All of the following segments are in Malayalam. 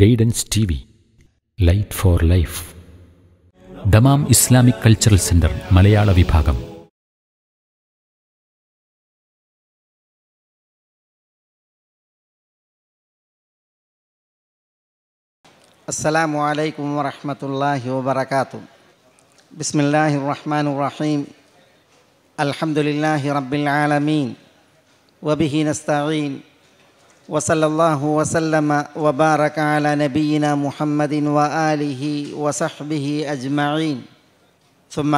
guidance T V light for life Dammam Islamic cultural centre Malayala വിഭാഗം السلام عليكم ورحمة الله وبركاته بسم الله الرحمن الرحيم الحمد لله رب العالمين وبه نستعين وصلى الله وسلم وبارك على نبينا محمد വസഹ്ബിഹി وصحبه أجمعين ثم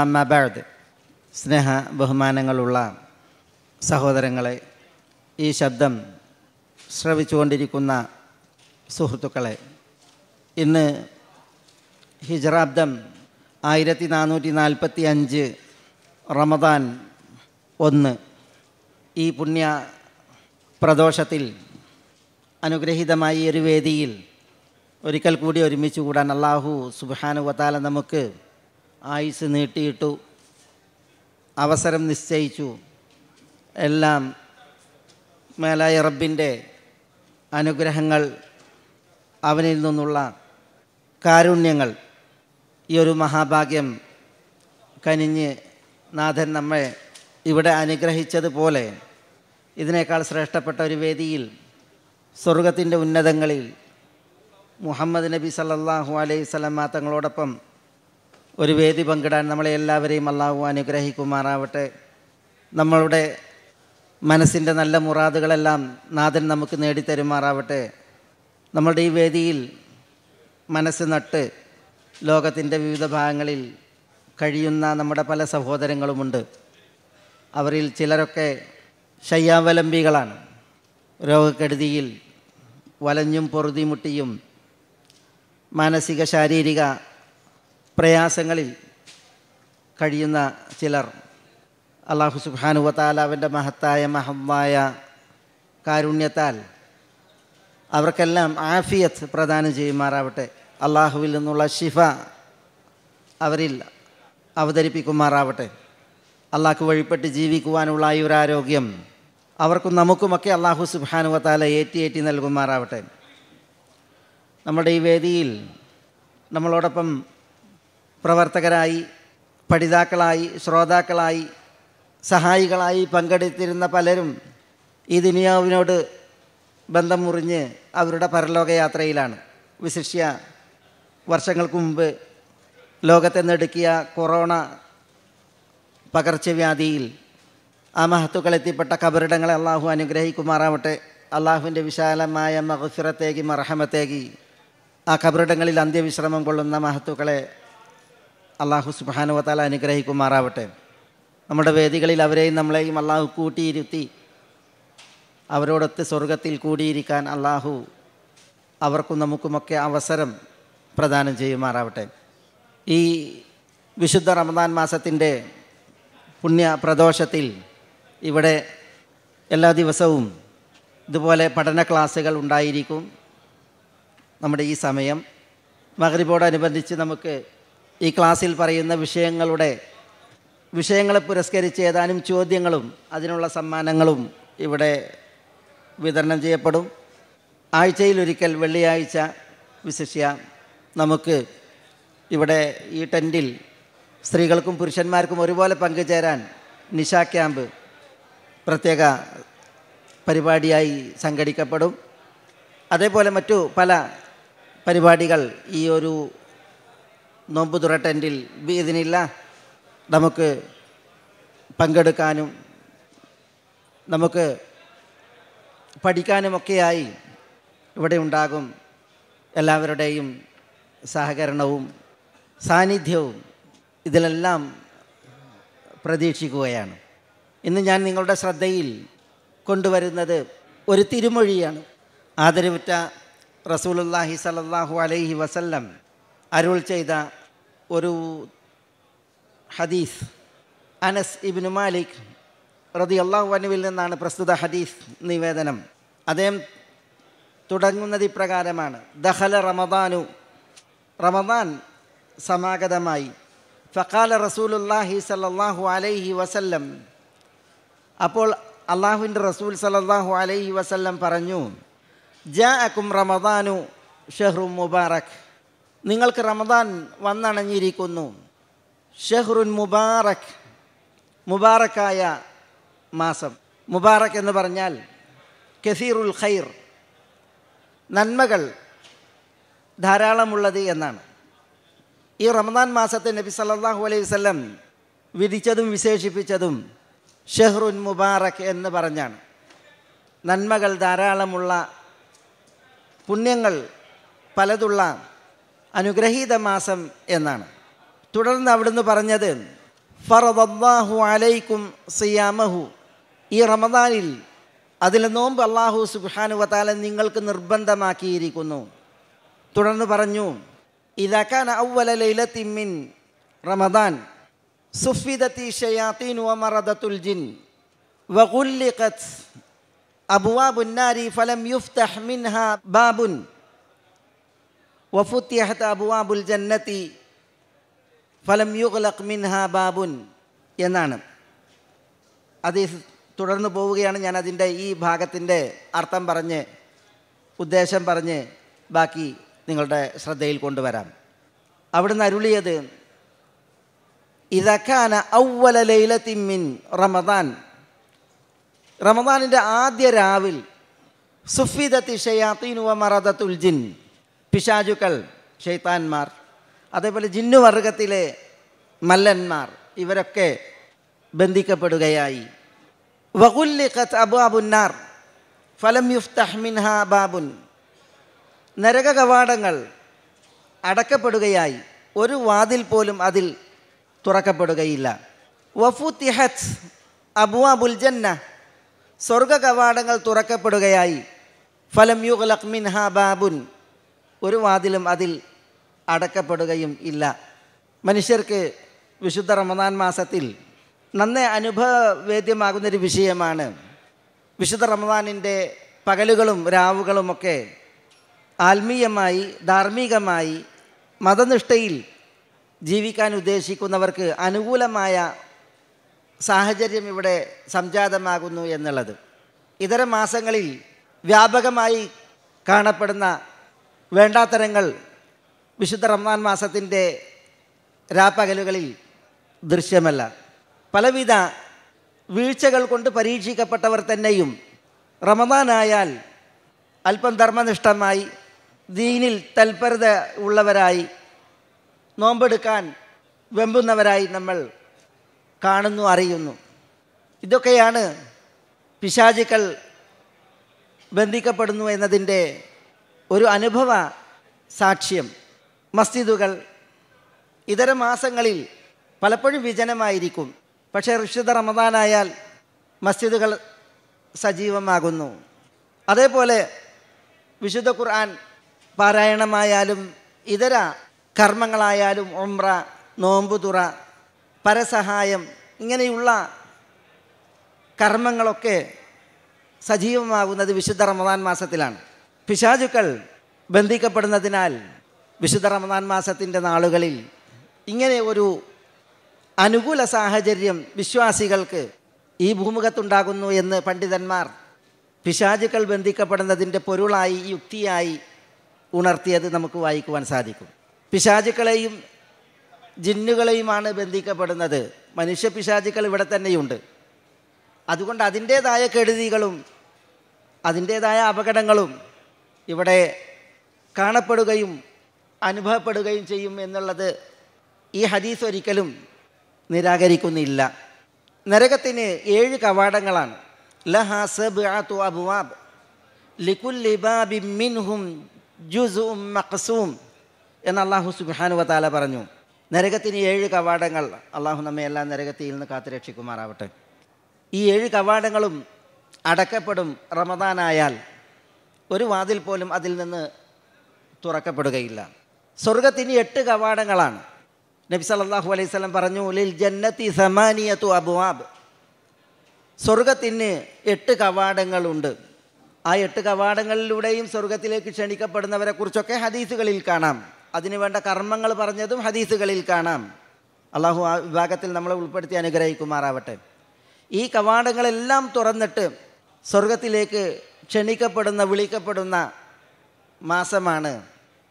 സ്നേഹ ബഹുമാനങ്ങളുള്ള സഹോദരങ്ങളെ ഈ ശബ്ദം ശ്രവിച്ചുകൊണ്ടിരിക്കുന്ന സുഹൃത്തുക്കളെ ഇന്ന് ഹിജറാബ്ദം ആയിരത്തി നാനൂറ്റി നാൽപ്പത്തി അഞ്ച് റമദാൻ ഒന്ന് ഈ പുണ്യ പ്രദോഷത്തിൽ അനുഗ്രഹീതമായ ഒരു വേദിയിൽ ഒരിക്കൽ കൂടി ഒരുമിച്ച് കൂടാൻ അള്ളാഹു സുബാനുവത്താല നമുക്ക് ആയുസ് നീട്ടിയിട്ടു അവസരം നിശ്ചയിച്ചു എല്ലാം മേലായ റബ്ബിൻ്റെ അനുഗ്രഹങ്ങൾ അവനിൽ നിന്നുള്ള കാരുണ്യങ്ങൾ ഈ ഒരു മഹാഭാഗ്യം കനിഞ്ഞ് നാഥൻ നമ്മെ ഇവിടെ അനുഗ്രഹിച്ചതുപോലെ ഇതിനേക്കാൾ ശ്രേഷ്ഠപ്പെട്ട ഒരു വേദിയിൽ സ്വർഗത്തിൻ്റെ ഉന്നതങ്ങളിൽ മുഹമ്മദ് നബി സല്ലാഹു അലൈഹി സ്വലമ തങ്ങളോടൊപ്പം ഒരു വേദി പങ്കിടാൻ നമ്മളെ എല്ലാവരെയും അള്ളാഹു അനുഗ്രഹിക്കുമാറാവട്ടെ നമ്മളുടെ മനസ്സിൻ്റെ നല്ല മുറാദുകളെല്ലാം നാഥൻ നമുക്ക് നേടിത്തരുമാറാവട്ടെ നമ്മളുടെ ഈ വേദിയിൽ മനസ്സ് നട്ട് ലോകത്തിൻ്റെ വിവിധ ഭാഗങ്ങളിൽ കഴിയുന്ന നമ്മുടെ പല സഹോദരങ്ങളുമുണ്ട് അവരിൽ ചിലരൊക്കെ ശയ്യാവലംബികളാണ് രോഗക്കെടുതിയിൽ വലഞ്ഞും പൊറുതിമുട്ടിയും മാനസിക ശാരീരിക പ്രയാസങ്ങളിൽ കഴിയുന്ന ചിലർ അള്ളാഹു സുബാനുവത്താലാവിൻ്റെ മഹത്തായ മഹമായ കാരുണ്യത്താൽ അവർക്കെല്ലാം ആഫിയത്ത് പ്രദാനം ചെയ്യുമാറാവട്ടെ അള്ളാഹുവിൽ നിന്നുള്ള ശിഫ അവരിൽ അവതരിപ്പിക്കുമാറാവട്ടെ അള്ളാഹ്ക്ക് വഴിപ്പെട്ട് ജീവിക്കുവാനുള്ള ഈ ഒരു ആരോഗ്യം അവർക്കും നമുക്കുമൊക്കെ അള്ളാഹു സുബാനുവത്താല ഏറ്റി ഏറ്റി നൽകുമാറാവട്ടെ നമ്മുടെ ഈ വേദിയിൽ നമ്മളോടൊപ്പം പ്രവർത്തകരായി പഠിതാക്കളായി ശ്രോതാക്കളായി സഹായികളായി പങ്കെടുത്തിരുന്ന പലരും ഈ ദുനിയാവിനോട് ബന്ധം മുറിഞ്ഞ് അവരുടെ പരലോകയാത്രയിലാണ് വിശിഷ്യ വർഷങ്ങൾക്ക് മുമ്പ് ലോകത്തെ നെടുക്കിയ കൊറോണ പകർച്ചവ്യാധിയിൽ ആ മഹത്തുക്കൾ എത്തിപ്പെട്ട കബറിടങ്ങളെ അള്ളാഹു അനുഗ്രഹിക്കുമാറാവട്ടെ അള്ളാഹുവിൻ്റെ വിശാലമായ മഹസുറത്തേക്ക് മറഹമത്തേക്ക് ആ കബറിടങ്ങളിൽ അന്ത്യവിശ്രമം കൊള്ളുന്ന മഹത്തുക്കളെ അള്ളാഹു സുബാനുവത്താല അനുഗ്രഹിക്കുമാറാവട്ടെ നമ്മുടെ വേദികളിൽ അവരെയും നമ്മളെയും അള്ളാഹു കൂട്ടിയിരുത്തി അവരോടൊത്ത് സ്വർഗത്തിൽ കൂടിയിരിക്കാൻ അള്ളാഹു അവർക്കും നമുക്കുമൊക്കെ അവസരം പ്രദാനം ചെയ്യുമാറാവട്ടെ ഈ വിശുദ്ധ റമദാൻ മാസത്തിൻ്റെ പുണ്യ പ്രദോഷത്തിൽ ഇവിടെ എല്ലാ ദിവസവും ഇതുപോലെ പഠന ക്ലാസ്സുകൾ ഉണ്ടായിരിക്കും നമ്മുടെ ഈ സമയം മകരിബോടനുബന്ധിച്ച് നമുക്ക് ഈ ക്ലാസ്സിൽ പറയുന്ന വിഷയങ്ങളുടെ വിഷയങ്ങളെ പുരസ്കരിച്ച് ഏതാനും ചോദ്യങ്ങളും അതിനുള്ള സമ്മാനങ്ങളും ഇവിടെ വിതരണം ചെയ്യപ്പെടും ആഴ്ചയിലൊരിക്കൽ വെള്ളിയാഴ്ച വിശിഷ്യ നമുക്ക് ഇവിടെ ഈ ടെൻറ്റിൽ സ്ത്രീകൾക്കും പുരുഷന്മാർക്കും ഒരുപോലെ പങ്കുചേരാൻ നിശാ ക്യാമ്പ് പ്രത്യേക പരിപാടിയായി സംഘടിക്കപ്പെടും അതേപോലെ മറ്റു പല പരിപാടികൾ ഈ ഒരു നോമ്പ് ടെൻറ്റിൽ ഇതിനില്ല നമുക്ക് പങ്കെടുക്കാനും നമുക്ക് പഠിക്കാനുമൊക്കെയായി ഇവിടെ ഉണ്ടാകും എല്ലാവരുടെയും സഹകരണവും സാന്നിധ്യവും ഇതിലെല്ലാം പ്രതീക്ഷിക്കുകയാണ് ഇന്ന് ഞാൻ നിങ്ങളുടെ ശ്രദ്ധയിൽ കൊണ്ടുവരുന്നത് ഒരു തിരുമൊഴിയാണ് ആദരവുറ്റ റസൂലുല്ലാഹി സലല്ലാഹു അലൈഹി വസല്ലം അരുൾ ചെയ്ത ഒരു ഹദീസ് അനസ് ഇബിനു മാലിക് റതി അള്ളാഹു വനുവിൽ നിന്നാണ് പ്രസ്തുത ഹദീസ് നിവേദനം അദ്ദേഹം തുടങ്ങുന്നത് ഇപ്രകാരമാണ് ദഹല റമദാനു റമദാൻ സമാഗതമായി ഫക്കാല റസൂലുല്ലാഹി സലല്ലാഹു അലൈഹി വസല്ലം അപ്പോൾ അള്ളാഹുവിൻ്റെ റസൂൽ സലല്ലാഹു അലൈഹി വസല്ലം പറഞ്ഞു ജാ അക്കും റമദാനു ഷെഹ്റു മുബാറക് നിങ്ങൾക്ക് റമദാൻ വന്നണഞ്ഞിരിക്കുന്നു ഷെഹ്റുൻ മുബാറക് മുബാറക്കായ മാസം മുബാറക് എന്ന് പറഞ്ഞാൽ കസീറുൽ ഖൈർ നന്മകൾ ധാരാളമുള്ളത് എന്നാണ് ഈ റമദാൻ മാസത്തെ നബി സല്ലാഹു അലൈഹി വല്ലം വിധിച്ചതും വിശേഷിപ്പിച്ചതും ഷെഹ്റുൻ മുബാറക് എന്ന് പറഞ്ഞാണ് നന്മകൾ ധാരാളമുള്ള പുണ്യങ്ങൾ പലതുള്ള അനുഗ്രഹീത മാസം എന്നാണ് തുടർന്ന് അവിടുന്ന് പറഞ്ഞത് ഫറദാഹു അലൈക്കും സിയാമഹു ഈ റമദാനിൽ അതിൽ നോമ്പ് അള്ളാഹു സുബാനു വത്താല നിങ്ങൾക്ക് നിർബന്ധമാക്കിയിരിക്കുന്നു തുടർന്ന് പറഞ്ഞു ഇതാക്കാൻ ഔവല ലൈലത്തിമ്മിൻ റമദാൻ സുഫിദത്തി ഷയാത്തീൻ വമറദത്തുൽ ജിൻ വഗുല്ലിഖത്ത് അബുവാബുന്നാരി ഫലം യുഫ്തഹ് മിൻഹാ ബാബുൻ വഫുത്തിയഹത്ത് അബുവാബുൽ ജന്നതി ഫലം യുഗ്ലഖ് മിൻഹാ ബാബുൻ എന്നാണ് അത് തുടർന്ന് പോവുകയാണ് ഞാൻ അതിൻ്റെ ഈ ഭാഗത്തിൻ്റെ അർത്ഥം പറഞ്ഞ് ഉദ്ദേശം പറഞ്ഞ് ബാക്കി നിങ്ങളുടെ ശ്രദ്ധയിൽ കൊണ്ടുവരാം അവിടുന്ന് അരുളിയത് ഇതക്കാന ഔവല ലൈലത്തിമ്മിൻ റമദാൻ റമദാനിൻ്റെ ആദ്യ രാവിൽ സുഫിദത്തി ഷയാത്തീനുവ മറദത്തുൽ ജിൻ പിശാചുക്കൾ ഷെയ്ത്താൻമാർ അതേപോലെ ജിന്നുവർഗത്തിലെ മല്ലന്മാർ ഇവരൊക്കെ ബന്ധിക്കപ്പെടുകയായി വകുല്ലിഖത്ത് അബാബുന്നാർ ഫലം യുഫ്തഹ്മിൻഹ ബാബുൻ നരക കവാടങ്ങൾ അടക്കപ്പെടുകയായി ഒരു വാതിൽ പോലും അതിൽ തുറക്കപ്പെടുകയില്ല തിഹത്ത് അബുവാബുൽ ജന്ന സ്വർഗ കവാടങ്ങൾ തുറക്കപ്പെടുകയായി ഫലം യുഗ്ലഖ് മിൻഹ ബാബുൻ ഒരു വാതിലും അതിൽ അടക്കപ്പെടുകയും ഇല്ല മനുഷ്യർക്ക് വിശുദ്ധ റമദാൻ മാസത്തിൽ നന്നേ അനുഭവവേദ്യമാകുന്നൊരു വിഷയമാണ് വിശുദ്ധ റമദാനിൻ്റെ പകലുകളും രാവുകളുമൊക്കെ ആത്മീയമായി ധാർമ്മികമായി മതനിഷ്ഠയിൽ ജീവിക്കാൻ ഉദ്ദേശിക്കുന്നവർക്ക് അനുകൂലമായ സാഹചര്യം ഇവിടെ സംജാതമാകുന്നു എന്നുള്ളത് ഇതര മാസങ്ങളിൽ വ്യാപകമായി കാണപ്പെടുന്ന വേണ്ടാത്തരങ്ങൾ വിശുദ്ധ റംസാൻ മാസത്തിൻ്റെ രാപ്പകലുകളിൽ ദൃശ്യമല്ല പലവിധ വീഴ്ചകൾ കൊണ്ട് പരീക്ഷിക്കപ്പെട്ടവർ തന്നെയും റമദാനായാൽ അല്പം ധർമ്മനിഷ്ഠമായി ദീനിൽ തൽപരത ഉള്ളവരായി നോമ്പെടുക്കാൻ വെമ്പുന്നവരായി നമ്മൾ കാണുന്നു അറിയുന്നു ഇതൊക്കെയാണ് പിശാചുക്കൾ ബന്ധിക്കപ്പെടുന്നു എന്നതിൻ്റെ ഒരു അനുഭവ സാക്ഷ്യം മസ്ജിദുകൾ ഇതര മാസങ്ങളിൽ പലപ്പോഴും വിജനമായിരിക്കും പക്ഷേ ഋഷിത റമദാനായാൽ മസ്ജിദുകൾ സജീവമാകുന്നു അതേപോലെ വിശുദ്ധ ഖുർആൻ പാരായണമായാലും ഇതര കർമ്മങ്ങളായാലും ഒമ്ര നോമ്പുതുറ പരസഹായം ഇങ്ങനെയുള്ള കർമ്മങ്ങളൊക്കെ സജീവമാകുന്നത് വിശുദ്ധ റമദാൻ മാസത്തിലാണ് പിശാചുക്കൾ ബന്ധിക്കപ്പെടുന്നതിനാൽ വിശുദ്ധ റമദാൻ മാസത്തിൻ്റെ നാളുകളിൽ ഇങ്ങനെ ഒരു അനുകൂല സാഹചര്യം വിശ്വാസികൾക്ക് ഈ ഭൂമുഖത്തുണ്ടാകുന്നു എന്ന് പണ്ഡിതന്മാർ പിശാചുക്കൾ ബന്ധിക്കപ്പെടുന്നതിൻ്റെ പൊരുളായി യുക്തിയായി ഉണർത്തിയത് നമുക്ക് വായിക്കുവാൻ സാധിക്കും പിശാചുക്കളെയും ജിന്നുകളെയുമാണ് ബന്ധിക്കപ്പെടുന്നത് മനുഷ്യ പിശാചുക്കൾ ഇവിടെ തന്നെയുണ്ട് അതുകൊണ്ട് അതിൻ്റേതായ കെടുതികളും അതിൻ്റേതായ അപകടങ്ങളും ഇവിടെ കാണപ്പെടുകയും അനുഭവപ്പെടുകയും ചെയ്യും എന്നുള്ളത് ഈ ഹദീസ് ഒരിക്കലും നിരാകരിക്കുന്നില്ല നരകത്തിന് ഏഴ് കവാടങ്ങളാണ് ലഹ ലിഖുൽ മിൻഹും ജുസും മഖസൂം എന്ന് അള്ളാഹു സുബാനുവ താല പറഞ്ഞു നരകത്തിന് ഏഴ് കവാടങ്ങൾ അള്ളാഹു നമ്മെ എല്ലാ നരകത്തിൽ നിന്ന് കാത്തു രക്ഷിക്കുമാറാവട്ടെ ഈ ഏഴ് കവാടങ്ങളും അടക്കപ്പെടും റമദാനായാൽ ഒരു വാതിൽ പോലും അതിൽ നിന്ന് തുറക്കപ്പെടുകയില്ല സ്വർഗത്തിന് എട്ട് കവാടങ്ങളാണ് നബി സല്ലാഹു അലൈഹി സ്വലം പറഞ്ഞു ലിൽ ജന്നത്തി സമാനിയത്തു അബുവാബ് സ്വർഗത്തിന് എട്ട് കവാടങ്ങളുണ്ട് ആ എട്ട് കവാടങ്ങളിലൂടെയും സ്വർഗത്തിലേക്ക് ക്ഷണിക്കപ്പെടുന്നവരെക്കുറിച്ചൊക്കെ ഹദീസുകളിൽ കാണാം അതിനുവേണ്ട കർമ്മങ്ങൾ പറഞ്ഞതും ഹദീസുകളിൽ കാണാം അള്ളാഹു ആ വിഭാഗത്തിൽ നമ്മളെ ഉൾപ്പെടുത്തി അനുഗ്രഹിക്കുമാറാവട്ടെ ഈ കവാടങ്ങളെല്ലാം തുറന്നിട്ട് സ്വർഗത്തിലേക്ക് ക്ഷണിക്കപ്പെടുന്ന വിളിക്കപ്പെടുന്ന മാസമാണ്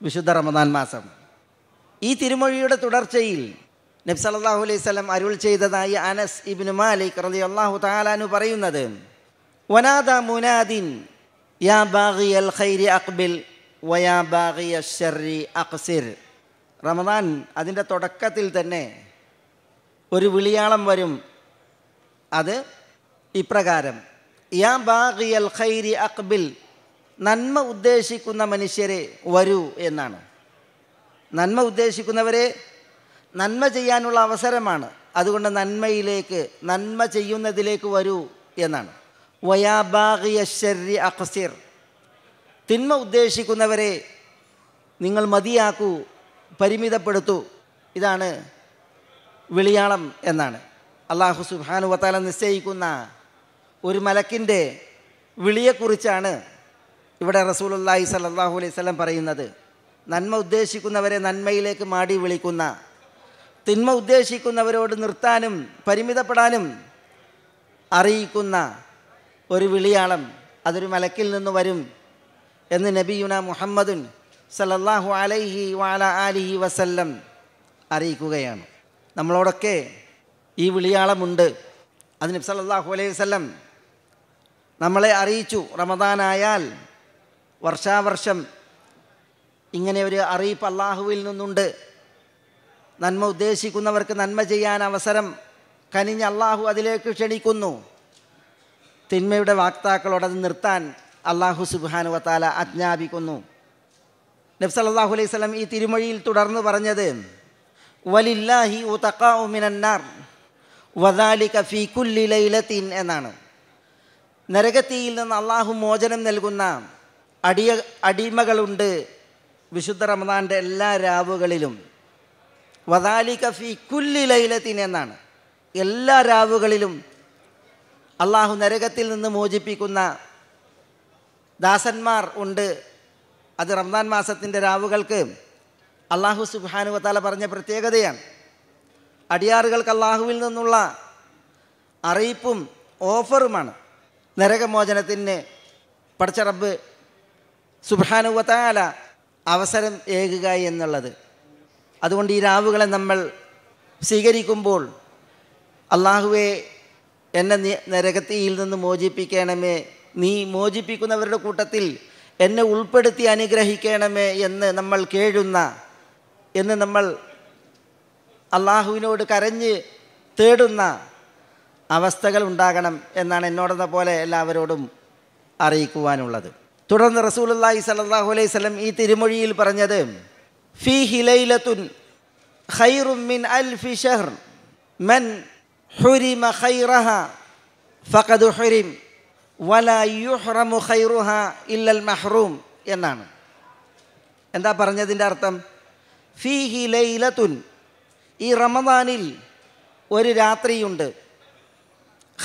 വിശുദ്ധ റമദാൻ മാസം ഈ തിരുമൊഴിയുടെ തുടർച്ചയിൽ നബ്സ് അലൈഹി സ്വലം അരുൾ ചെയ്തതായി അനസ് ഇബ്നു മാലിക് റലി അള്ളാഹു താലാനു പറയുന്നത് വനാദ മുനാദിൻ യാ ബാഗിയൽ ഖൈരി അക്ബിൽ വയാ റമദാൻ അതിൻ്റെ തുടക്കത്തിൽ തന്നെ ഒരു വിളിയാളം വരും അത് ഇപ്രകാരം യാ ബാഗിയൽ ഖൈരി അക്ബിൽ നന്മ ഉദ്ദേശിക്കുന്ന മനുഷ്യരെ വരൂ എന്നാണ് നന്മ ഉദ്ദേശിക്കുന്നവരെ നന്മ ചെയ്യാനുള്ള അവസരമാണ് അതുകൊണ്ട് നന്മയിലേക്ക് നന്മ ചെയ്യുന്നതിലേക്ക് വരൂ എന്നാണ് വയാ ബാഗിയ ഷെറി അക്സിർ തിന്മ ഉദ്ദേശിക്കുന്നവരെ നിങ്ങൾ മതിയാക്കൂ പരിമിതപ്പെടുത്തൂ ഇതാണ് വിളിയാളം എന്നാണ് അള്ളാഹു സുബാനുവത്താല നിശ്ചയിക്കുന്ന ഒരു മലക്കിൻ്റെ വിളിയെക്കുറിച്ചാണ് ഇവിടെ റസൂലുല്ലാഹി സല്ലാഹു അലൈഹി സ്വലം പറയുന്നത് നന്മ ഉദ്ദേശിക്കുന്നവരെ നന്മയിലേക്ക് മാടി വിളിക്കുന്ന തിന്മ ഉദ്ദേശിക്കുന്നവരോട് നിർത്താനും പരിമിതപ്പെടാനും അറിയിക്കുന്ന ഒരു വിളിയാളം അതൊരു മലക്കിൽ നിന്ന് വരും എന്ന് നബിയുന മുഹമ്മദുൻ സലല്ലാഹു അലൈഹി വാല അലിഹി വസല്ലം അറിയിക്കുകയാണ് നമ്മളോടൊക്കെ ഈ വിളിയാളമുണ്ട് അതിന് സലല്ലാഹു അലൈഹി വസല്ലം നമ്മളെ അറിയിച്ചു റമദാനായാൽ വർഷാവർഷം ഇങ്ങനെ ഒരു അറിയിപ്പ് അള്ളാഹുവിൽ നിന്നുണ്ട് നന്മ ഉദ്ദേശിക്കുന്നവർക്ക് നന്മ ചെയ്യാൻ അവസരം കനിഞ്ഞ് അള്ളാഹു അതിലേക്ക് ക്ഷണിക്കുന്നു തിന്മയുടെ വാക്താക്കളോട് നിർത്താൻ അള്ളാഹു സുബാനുവത്താല ആജ്ഞാപിക്കുന്നു നബ്സല്ലാഹു അലൈഹി സ്വലം ഈ തിരുമൊഴിയിൽ തുടർന്ന് പറഞ്ഞത് വലില്ലാഹി ഉ തക്കാവുമിനാർ വദാലിക ഫിക്കുല്ലി എന്നാണ് നരകത്തിയിൽ നിന്ന് അള്ളാഹു മോചനം നൽകുന്ന അടിയ അടിമകളുണ്ട് വിശുദ്ധ റമദാൻ്റെ എല്ലാ രാവുകളിലും വദാലിക ഫി കുല്ലി ലൈലത്തിൻ എന്നാണ് എല്ലാ രാവുകളിലും അള്ളാഹു നരകത്തിൽ നിന്ന് മോചിപ്പിക്കുന്ന ദാസന്മാർ ഉണ്ട് അത് റംദാൻ മാസത്തിൻ്റെ രാവുകൾക്ക് അള്ളാഹു സുബാനുവത്താല പറഞ്ഞ പ്രത്യേകതയാണ് അടിയാറുകൾക്ക് അള്ളാഹുവിൽ നിന്നുള്ള അറിയിപ്പും ഓഫറുമാണ് നരകമോചനത്തിന് പഠിച്ച റബ്ബ് സുബാനുവത്താല അവസരം ഏകുക എന്നുള്ളത് അതുകൊണ്ട് ഈ രാവുകളെ നമ്മൾ സ്വീകരിക്കുമ്പോൾ അള്ളാഹുവെ എന്നെ നരകത്തിയിൽ നിന്ന് മോചിപ്പിക്കണമേ നീ മോചിപ്പിക്കുന്നവരുടെ കൂട്ടത്തിൽ എന്നെ ഉൾപ്പെടുത്തി അനുഗ്രഹിക്കണമേ എന്ന് നമ്മൾ കേഴുന്ന എന്ന് നമ്മൾ അള്ളാഹുവിനോട് കരഞ്ഞ് തേടുന്ന അവസ്ഥകൾ ഉണ്ടാകണം എന്നാണ് എന്നോടെന്ന പോലെ എല്ലാവരോടും അറിയിക്കുവാനുള്ളത് തുടർന്ന് റസൂലി സലാഹു അലൈഹി സ്വലം ഈ തിരുമൊഴിയിൽ പറഞ്ഞത് ഫി ഹിലൈലത്തുൻ മിൻ അൽ ഫിഷർ മൻ ഹുരിമ ഹൈറഹ ഫഖദ് ഹുരിം മഹ്റൂം എന്നാണ് എന്താ പറഞ്ഞതിൻ്റെ അർത്ഥം ഫീഹി ഹി ലൈലത്തുൻ ഈ റമദാനിൽ ഒരു രാത്രിയുണ്ട്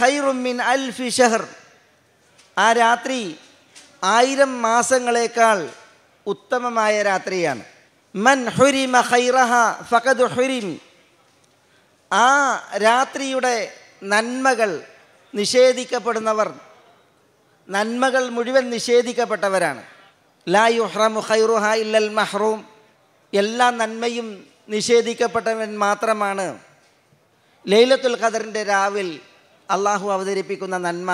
ഖൈറുമിൻ അൽ ഫിഷഹർ ആ രാത്രി ആയിരം മാസങ്ങളേക്കാൾ ഉത്തമമായ രാത്രിയാണ് മൻ ഹുരിമ ഹൈറഹ ഫഖദ് ഹുരിം ആ രാത്രിയുടെ നന്മകൾ നിഷേധിക്കപ്പെടുന്നവർ നന്മകൾ മുഴുവൻ നിഷേധിക്കപ്പെട്ടവരാണ് ലാ യുഹ്റമു ഇല്ലൽ മഹ്റൂം എല്ലാ നന്മയും നിഷേധിക്കപ്പെട്ടവൻ മാത്രമാണ് ലൈലത്തുൽ ഖദറിൻ്റെ രാവിൽ അള്ളാഹു അവതരിപ്പിക്കുന്ന നന്മ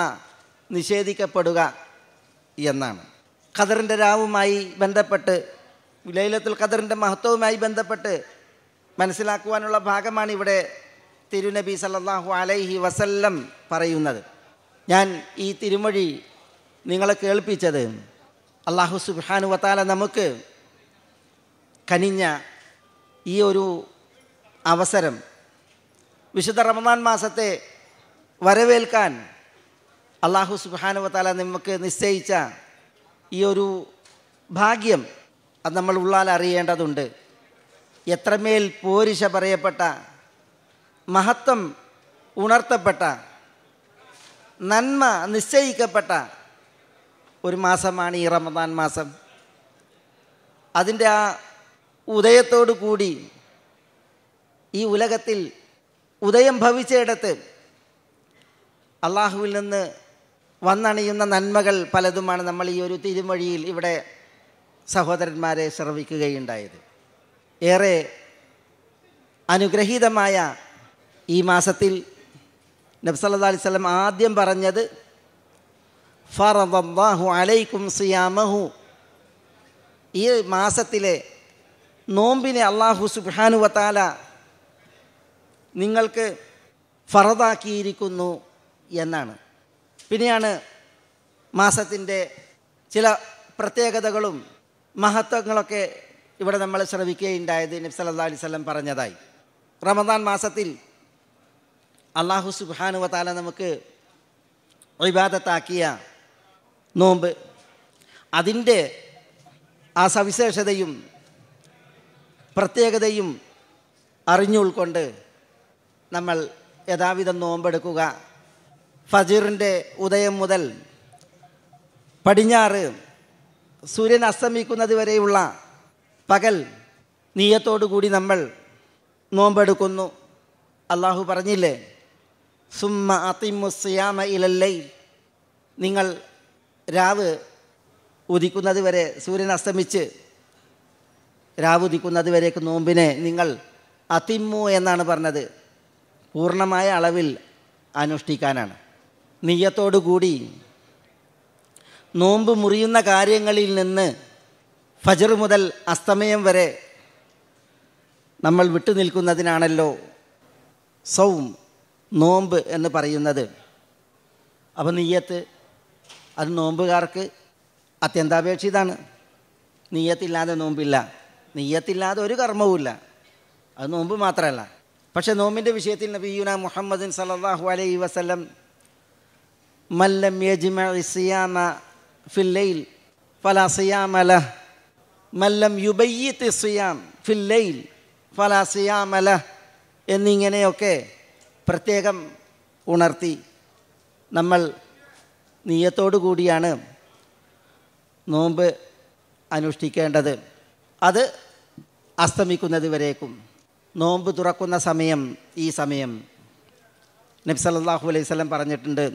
നിഷേധിക്കപ്പെടുക എന്നാണ് ഖദറിൻ്റെ രാവുമായി ബന്ധപ്പെട്ട് ലൈലത്തുൽ ഖദറിൻ്റെ മഹത്വവുമായി ബന്ധപ്പെട്ട് മനസ്സിലാക്കുവാനുള്ള ഭാഗമാണ് ഇവിടെ തിരുനബി സല്ലാഹു അലൈഹി വസല്ലം പറയുന്നത് ഞാൻ ഈ തിരുമൊഴി നിങ്ങളെ കേൾപ്പിച്ചത് അള്ളാഹു സുബാനു വത്താല നമുക്ക് കനിഞ്ഞ ഈ ഒരു അവസരം വിശുദ്ധ റമദാൻ മാസത്തെ വരവേൽക്കാൻ അള്ളാഹു സുബാനു വത്താല നമുക്ക് നിശ്ചയിച്ച ഈ ഒരു ഭാഗ്യം അത് നമ്മൾ ഉള്ളാൽ അറിയേണ്ടതുണ്ട് എത്രമേൽ പോരിശ പറയപ്പെട്ട മഹത്വം ഉണർത്തപ്പെട്ട നന്മ നിശ്ചയിക്കപ്പെട്ട ഒരു മാസമാണ് ഈ റമദാൻ മാസം അതിൻ്റെ ആ ഉദയത്തോടു കൂടി ഈ ഉലകത്തിൽ ഉദയം ഭവിച്ചയിടത്ത് അള്ളാഹുവിൽ നിന്ന് വന്നണിയുന്ന നന്മകൾ പലതുമാണ് നമ്മൾ ഈ ഒരു തിരുമൊഴിയിൽ ഇവിടെ സഹോദരന്മാരെ ശ്രവിക്കുകയുണ്ടായത് ഏറെ അനുഗ്രഹീതമായ ഈ മാസത്തിൽ നബ്സല്ലാ അലൈവല്ലം ആദ്യം പറഞ്ഞത് ഫറദാഹു അലൈക്കും സിയാമഹു ഈ മാസത്തിലെ നോമ്പിനെ അള്ളാഹു സുബാനുവത്താല നിങ്ങൾക്ക് ഫറദാക്കിയിരിക്കുന്നു എന്നാണ് പിന്നെയാണ് മാസത്തിൻ്റെ ചില പ്രത്യേകതകളും മഹത്വങ്ങളൊക്കെ ഇവിടെ നമ്മൾ ശ്രവിക്കുകയുണ്ടായത് നബ്സല്ലാ അലിസ്ലം പറഞ്ഞതായി റമദാൻ മാസത്തിൽ അള്ളാഹു സുബാനുവ താല നമുക്ക് ഇബാദത്താക്കിയ നോമ്പ് അതിൻ്റെ ആ സവിശേഷതയും പ്രത്യേകതയും അറിഞ്ഞുൾക്കൊണ്ട് നമ്മൾ യഥാവിധം നോമ്പെടുക്കുക ഫജീറിൻ്റെ ഉദയം മുതൽ പടിഞ്ഞാറ് സൂര്യൻ അസ്തമിക്കുന്നത് വരെയുള്ള പകൽ കൂടി നമ്മൾ നോമ്പെടുക്കുന്നു അള്ളാഹു പറഞ്ഞില്ലേ സുമ്മ അതിമുസ്യാമ ഇലല്ലൈ നിങ്ങൾ രാവ് ഉദിക്കുന്നത് വരെ സൂര്യൻ അസ്തമിച്ച് രാവ് ഉദിക്കുന്നത് വരേക്ക് നോമ്പിനെ നിങ്ങൾ അതിമ്മു എന്നാണ് പറഞ്ഞത് പൂർണ്ണമായ അളവിൽ അനുഷ്ഠിക്കാനാണ് കൂടി നോമ്പ് മുറിയുന്ന കാര്യങ്ങളിൽ നിന്ന് ഫജർ മുതൽ അസ്തമയം വരെ നമ്മൾ വിട്ടുനിൽക്കുന്നതിനാണല്ലോ സൗം നോമ്പ് എന്ന് പറയുന്നത് അപ്പം നീയത്ത് അത് നോമ്പുകാർക്ക് അത്യന്താപേക്ഷിതാണ് നീയത്തില്ലാതെ നോമ്പില്ല നീയത്തില്ലാതെ ഒരു കർമ്മവുമില്ല അത് നോമ്പ് മാത്രമല്ല പക്ഷേ നോമ്പിൻ്റെ വിഷയത്തിൽ നബിയുന മുഹമ്മദിൻ സല്ലാഹു അലൈ വസ്ലം മല്ലം യജ്മ സിയാമ ഫില്ലയിൽ ഫല സിയാമല മല്ലം യുബയ്യത്ത് സിയാം ഫില്ലയിൽ ഫല സിയാമല എന്നിങ്ങനെയൊക്കെ പ്രത്യേകം ഉണർത്തി നമ്മൾ നീയത്തോടു കൂടിയാണ് നോമ്പ് അനുഷ്ഠിക്കേണ്ടത് അത് അസ്തമിക്കുന്നത് വരേക്കും നോമ്പ് തുറക്കുന്ന സമയം ഈ സമയം നബ്സല്ലാഹു അലൈഹി സ്വലം പറഞ്ഞിട്ടുണ്ട്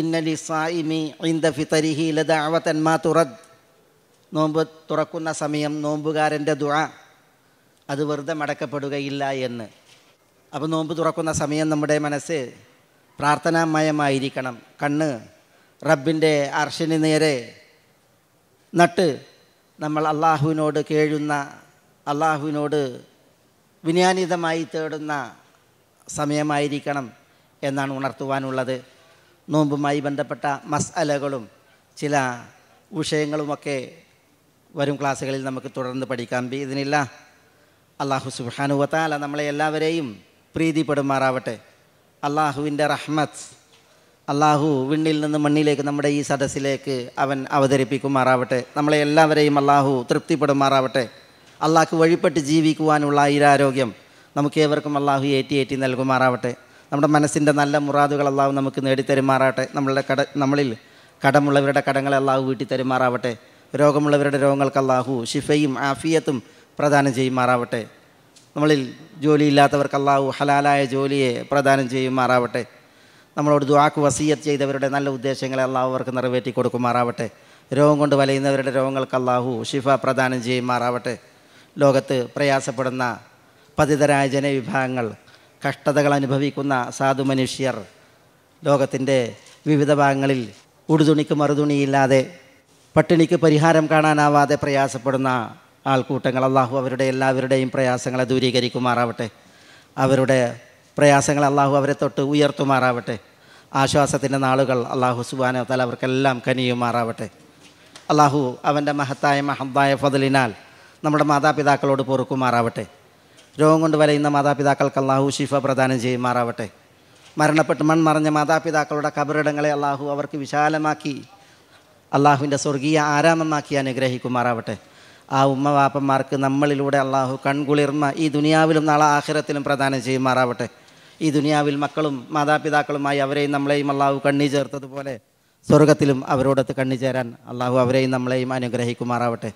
ഇന്നലി സായിമി ഇന്ദ ഫിതരിഹി ലദാവതന്മാ തുറദ് നോമ്പ് തുറക്കുന്ന സമയം നോമ്പുകാരൻ്റെ ദുഴ അത് വെറുതെ മടക്കപ്പെടുകയില്ല എന്ന് അപ്പോൾ നോമ്പ് തുറക്കുന്ന സമയം നമ്മുടെ മനസ്സ് പ്രാർത്ഥനാമയമായിരിക്കണം കണ്ണ് റബ്ബിൻ്റെ അർഷന് നേരെ നട്ട് നമ്മൾ അള്ളാഹുവിനോട് കേഴുന്ന അള്ളാഹുവിനോട് വിന്യാനിതമായി തേടുന്ന സമയമായിരിക്കണം എന്നാണ് ഉണർത്തുവാനുള്ളത് നോമ്പുമായി ബന്ധപ്പെട്ട മസ്അലകളും ചില വിഷയങ്ങളുമൊക്കെ വരും ക്ലാസ്സുകളിൽ നമുക്ക് തുടർന്ന് പഠിക്കാം ഇതിനില്ല അള്ളാഹു സുബാനുവത്താല നമ്മളെ എല്ലാവരെയും പ്രീതിപ്പെടുമാറാവട്ടെ അള്ളാഹുവിൻ്റെ റഹ്മത്ത് അള്ളാഹു വിണ്ണിൽ നിന്ന് മണ്ണിലേക്ക് നമ്മുടെ ഈ സദസ്സിലേക്ക് അവൻ അവതരിപ്പിക്കുമാറാവട്ടെ നമ്മളെ എല്ലാവരെയും അള്ളാഹു തൃപ്തിപ്പെടുമാറാവട്ടെ അള്ളാഹ്ക്ക് വഴിപ്പെട്ട് ജീവിക്കുവാനുള്ള ഈരാരോഗ്യം നമുക്കേവർക്കും അള്ളാഹു ഏറ്റി ഏറ്റി നൽകുമാറാവട്ടെ നമ്മുടെ മനസ്സിൻ്റെ നല്ല മുറാദുകൾ അള്ളാഹു നമുക്ക് നേടിത്തരുമാറാവട്ടെ നമ്മളുടെ കട നമ്മളിൽ കടമുള്ളവരുടെ കടങ്ങളെ അള്ളാഹു വീട്ടി തരുമാറാവട്ടെ രോഗമുള്ളവരുടെ രോഗങ്ങൾക്ക് അള്ളാഹു ഷിഫയും ആഫിയത്തും പ്രദാനം ചെയ്യുമാറാവട്ടെ നമ്മളിൽ ജോലിയില്ലാത്തവർക്ക് അള്ളാഹു ഹലാലായ ജോലിയെ പ്രദാനം ചെയ്യുമാറാവട്ടെ നമ്മളോട് ദുവാക്ക് വസീയത്ത് ചെയ്തവരുടെ നല്ല ഉദ്ദേശങ്ങളെ അള്ളാഹു അവർക്ക് നിറവേറ്റി കൊടുക്കുമാറാവട്ടെ രോഗം കൊണ്ട് വലയുന്നവരുടെ രോഗങ്ങൾക്ക് അള്ളാഹു ഷിഫ പ്രദാനം ചെയ്യുമാറാവട്ടെ ലോകത്ത് പ്രയാസപ്പെടുന്ന പതിതരായ ജനവിഭാഗങ്ങൾ കഷ്ടതകൾ അനുഭവിക്കുന്ന സാധു മനുഷ്യർ ലോകത്തിൻ്റെ വിവിധ ഭാഗങ്ങളിൽ ഉടുതുണിക്ക് മറുതുണിയില്ലാതെ പട്ടിണിക്ക് പരിഹാരം കാണാനാവാതെ പ്രയാസപ്പെടുന്ന ആൾക്കൂട്ടങ്ങൾ അള്ളാഹു അവരുടെ എല്ലാവരുടെയും പ്രയാസങ്ങളെ ദൂരീകരിക്കുമാറാവട്ടെ അവരുടെ പ്രയാസങ്ങൾ അള്ളാഹു അവരെ തൊട്ട് ഉയർത്തുമാറാവട്ടെ ആശ്വാസത്തിൻ്റെ നാളുകൾ അള്ളാഹു സുബാന തല അവർക്കെല്ലാം കനിയുമാറാവട്ടെ അള്ളാഹു അവൻ്റെ മഹത്തായ മഹത്തായ ഫതിലിനാൽ നമ്മുടെ മാതാപിതാക്കളോട് പൊറുക്കുമാറാവട്ടെ രോഗം കൊണ്ട് വലയുന്ന മാതാപിതാക്കൾക്ക് അള്ളാഹു ഷിഫ പ്രദാനം ചെയ്യുമാറാവട്ടെ മരണപ്പെട്ട് മൺമറഞ്ഞ മാതാപിതാക്കളുടെ കബറിടങ്ങളെ അള്ളാഹു അവർക്ക് വിശാലമാക്കി അള്ളാഹുവിൻ്റെ സ്വർഗീയ ആരാമമാക്കി അനുഗ്രഹിക്കുമാറാവട്ടെ ആ ഉമ്മ വാപ്പന്മാർക്ക് നമ്മളിലൂടെ അള്ളാഹു കൺകുളിർമ ഈ ദുനിയാവിലും നാളെ ആഹിരത്തിലും പ്രദാനം ചെയ്യുമാറാവട്ടെ ഈ ദുനിയാവിൽ മക്കളും മാതാപിതാക്കളുമായി അവരെയും നമ്മളെയും അള്ളാഹു കണ്ണി ചേർത്തതുപോലെ സ്വർഗത്തിലും അവരോടൊത്ത് കണ്ണി ചേരാൻ അള്ളാഹു അവരെയും നമ്മളെയും അനുഗ്രഹിക്കുമാറാവട്ടെ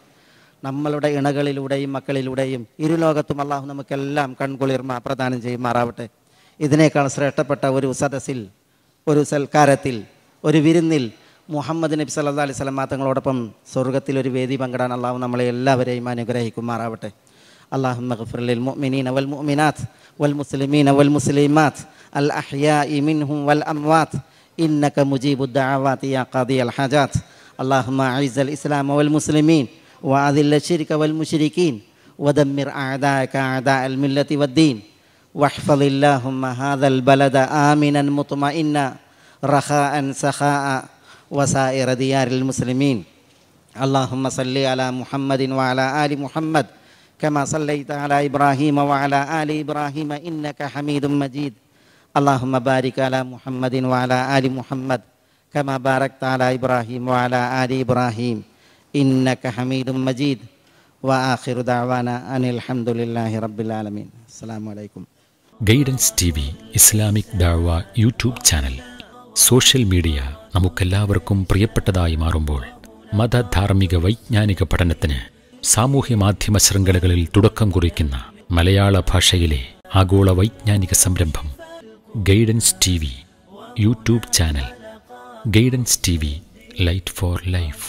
നമ്മളുടെ ഇണകളിലൂടെയും മക്കളിലൂടെയും ലോകത്തും അള്ളാഹു നമുക്കെല്ലാം കൺകുളിർമ പ്രദാനം ചെയ്യുമാറാവട്ടെ ഇതിനേക്കാൾ ശ്രേഷ്ഠപ്പെട്ട ഒരു സദസ്സിൽ ഒരു സൽക്കാരത്തിൽ ഒരു വിരുന്നിൽ മുഹമ്മദ് നബി സല്ലാ അലൈഹി സ്വലം തങ്ങളോടൊപ്പം സ്വർഗത്തിൽ ഒരു വേദി പങ്കിടാൻ അള്ളാഹു നമ്മളെ എല്ലാവരെയും അനുഗ്രഹിക്കുമാറാവട്ടെ اللهم اغفر للمؤمنين والمؤمنات والمسلمين والمسلمات الأحياء منهم والأموات إنك مجيب الدعوات يا قاضي الحاجات اللهم أعز الإسلام والمسلمين وأذل الشرك والمشركين ودمر أعداءك أعداء الملة والدين واحفظ اللهم هذا البلد آمنا مطمئنا رخاء سخاء وسائر ديار المسلمين اللهم صل على محمد وعلى آل محمد كما صليت على إبراهيم وعلى آل إبراهيم إنك حميد مجيد اللهم بارك على محمد وعلى آل محمد كما باركت على إبراهيم وعلى آل إبراهيم إنك حميد مجيد وآخر دعوانا أن الحمد لله رب العالمين السلام عليكم ഗൈഡൻസ് ടി വി ഇസ്ലാമിക് ദാഴ്വ യൂട്യൂബ് ചാനൽ സോഷ്യൽ മീഡിയ നമുക്കെല്ലാവർക്കും പ്രിയപ്പെട്ടതായി മാറുമ്പോൾ മതധാർമ്മിക വൈജ്ഞാനിക പഠനത്തിന് സാമൂഹ്യ മാധ്യമ ശൃംഖലകളിൽ തുടക്കം കുറിക്കുന്ന മലയാള ഭാഷയിലെ ആഗോള വൈജ്ഞാനിക സംരംഭം guidance T V YouTube channel guidance T V light for life